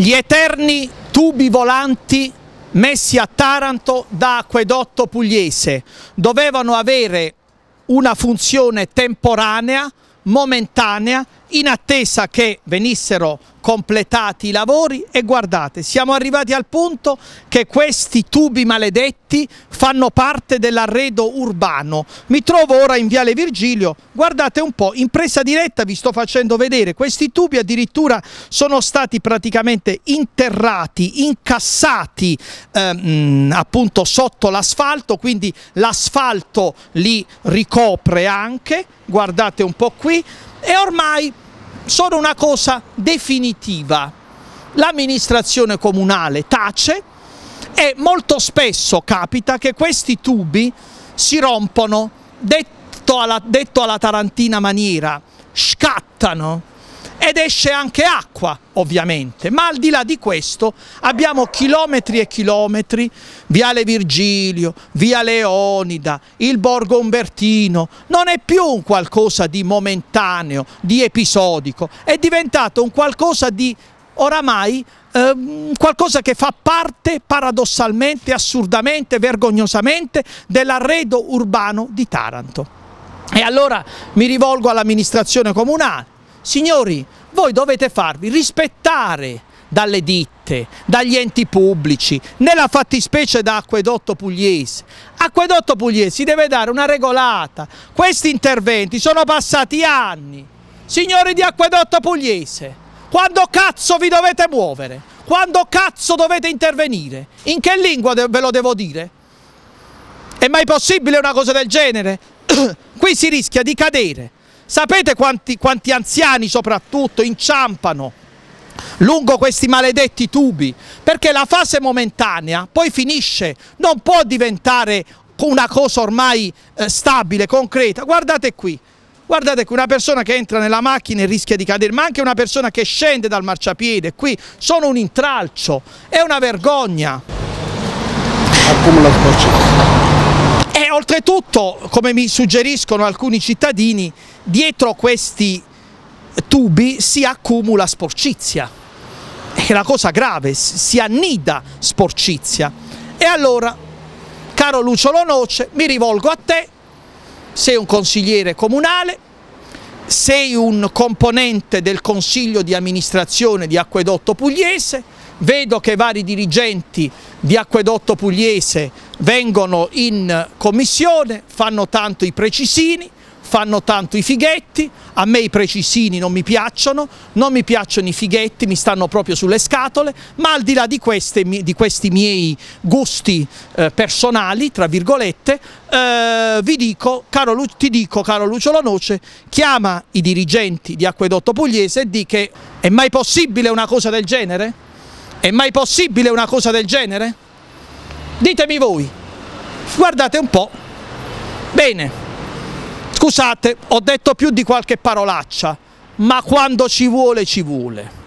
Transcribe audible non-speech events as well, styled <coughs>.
Gli eterni tubi volanti messi a Taranto da Acquedotto Pugliese dovevano avere una funzione temporanea, momentanea in attesa che venissero completati i lavori e guardate siamo arrivati al punto che questi tubi maledetti fanno parte dell'arredo urbano mi trovo ora in Viale Virgilio guardate un po' in presa diretta vi sto facendo vedere questi tubi addirittura sono stati praticamente interrati incassati ehm, appunto sotto l'asfalto quindi l'asfalto li ricopre anche guardate un po' qui e ormai sono una cosa definitiva. L'amministrazione comunale tace e molto spesso capita che questi tubi si rompono, detto alla, detto alla tarantina maniera, scattano ed esce anche acqua ovviamente, ma al di là di questo abbiamo chilometri e chilometri, Viale Virgilio, Via Leonida, il Borgo Umbertino, non è più un qualcosa di momentaneo, di episodico, è diventato un qualcosa di oramai ehm, qualcosa che fa parte paradossalmente, assurdamente, vergognosamente dell'arredo urbano di Taranto. E allora mi rivolgo all'amministrazione comunale, Signori, voi dovete farvi rispettare dalle ditte, dagli enti pubblici, nella fattispecie da Acquedotto Pugliese. Acquedotto Pugliese si deve dare una regolata. Questi interventi sono passati anni. Signori di Acquedotto Pugliese, quando cazzo vi dovete muovere? Quando cazzo dovete intervenire? In che lingua ve lo devo dire? È mai possibile una cosa del genere? <coughs> Qui si rischia di cadere Sapete quanti, quanti anziani soprattutto inciampano lungo questi maledetti tubi, perché la fase momentanea poi finisce, non può diventare una cosa ormai eh, stabile, concreta. Guardate qui. Guardate qui, una persona che entra nella macchina e rischia di cadere, ma anche una persona che scende dal marciapiede, qui sono un intralcio, è una vergogna. Accumula sbocciatura. E oltretutto, come mi suggeriscono alcuni cittadini, dietro questi tubi si accumula sporcizia, è la cosa grave, si annida sporcizia. E allora, caro Lucio Lonoce, mi rivolgo a te, sei un consigliere comunale, sei un componente del consiglio di amministrazione di Acquedotto Pugliese, vedo che vari dirigenti di Acquedotto Pugliese vengono in commissione, fanno tanto i precisini, fanno tanto i fighetti, a me i precisini non mi piacciono, non mi piacciono i fighetti, mi stanno proprio sulle scatole, ma al di là di, queste, di questi miei gusti eh, personali, tra virgolette, eh, vi dico, caro, ti dico, caro Lucio Lanoce, chiama i dirigenti di Acquedotto Pugliese e di che è mai possibile una cosa del genere? È mai possibile una cosa del genere? Ditemi voi, guardate un po', bene, scusate ho detto più di qualche parolaccia, ma quando ci vuole ci vuole.